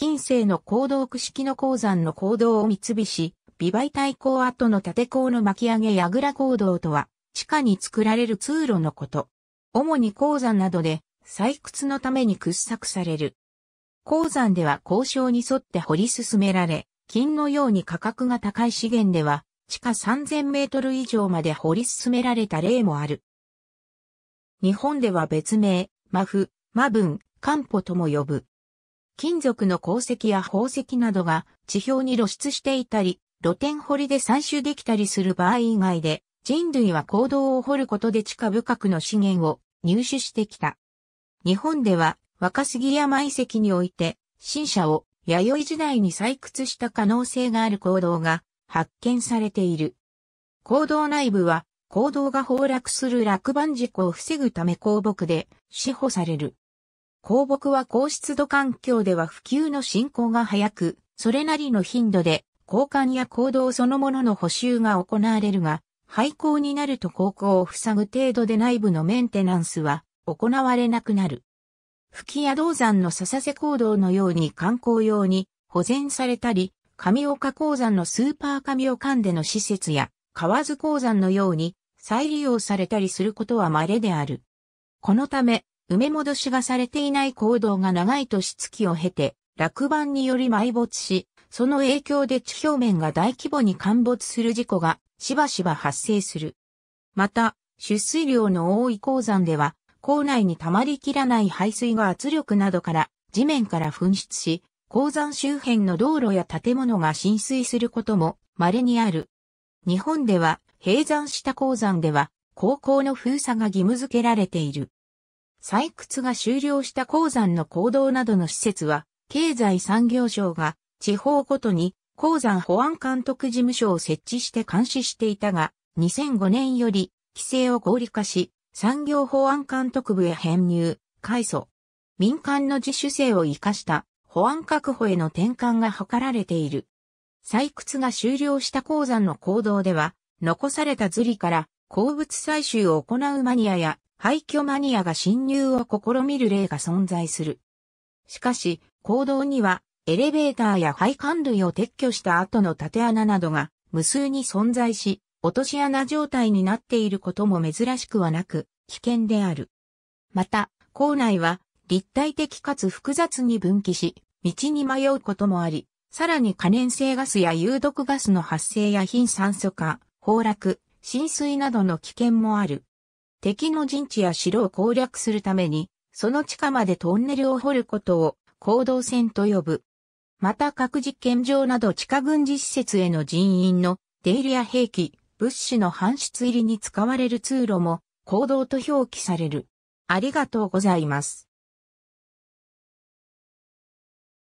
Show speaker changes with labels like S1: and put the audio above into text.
S1: 近世の行動区式の鉱山の行動を三菱、美媒体鉱跡の縦鉱の巻き上げやぐら行動とは、地下に作られる通路のこと。主に鉱山などで採掘のために掘削される。鉱山では交渉に沿って掘り進められ、金のように価格が高い資源では、地下3000メートル以上まで掘り進められた例もある。日本では別名、マフ、マブン、カンポとも呼ぶ。金属の鉱石や宝石などが地表に露出していたり、露天掘りで採取できたりする場合以外で、人類は坑道を掘ることで地下深くの資源を入手してきた。日本では若杉山遺跡において、新社を弥生時代に採掘した可能性がある坑道が発見されている。坑道内部は、坑道が崩落する落盤事故を防ぐため鉱木で、支保される。公木は高湿度環境では普及の進行が早く、それなりの頻度で交換や行動そのものの補修が行われるが、廃校になると高校を塞ぐ程度で内部のメンテナンスは行われなくなる。吹きや銅山の笹瀬行動のように観光用に保全されたり、上岡鉱山のスーパー神岡間での施設や河津鉱山のように再利用されたりすることは稀である。このため、埋め戻しがされていない行動が長い年月を経て、落盤により埋没し、その影響で地表面が大規模に陥没する事故がしばしば発生する。また、出水量の多い鉱山では、鉱内に溜まりきらない排水が圧力などから地面から噴出し、鉱山周辺の道路や建物が浸水することも稀にある。日本では、閉山した鉱山では、高校の封鎖が義務付けられている。採掘が終了した鉱山の行動などの施設は、経済産業省が地方ごとに鉱山保安監督事務所を設置して監視していたが、2005年より規制を合理化し、産業保安監督部へ編入、改組。民間の自主性を活かした保安確保への転換が図られている。採掘が終了した鉱山の行動では、残されたズリから鉱物採集を行うマニアや廃墟マニアが侵入を試みる例が存在する。しかし、行動にはエレベーターや配管類を撤去した後の縦穴などが無数に存在し、落とし穴状態になっていることも珍しくはなく、危険である。また、校内は立体的かつ複雑に分岐し、道に迷うこともあり、さらに可燃性ガスや有毒ガスの発生や貧酸素化、崩落、浸水などの危険もある。敵の陣地や城を攻略するために、その地下までトンネルを掘ることを行動線と呼ぶ。また核実験場など地下軍事施設への人員の出入りや兵器、物資の搬出入りに使われる通路も行動と表記される。ありがとうございます。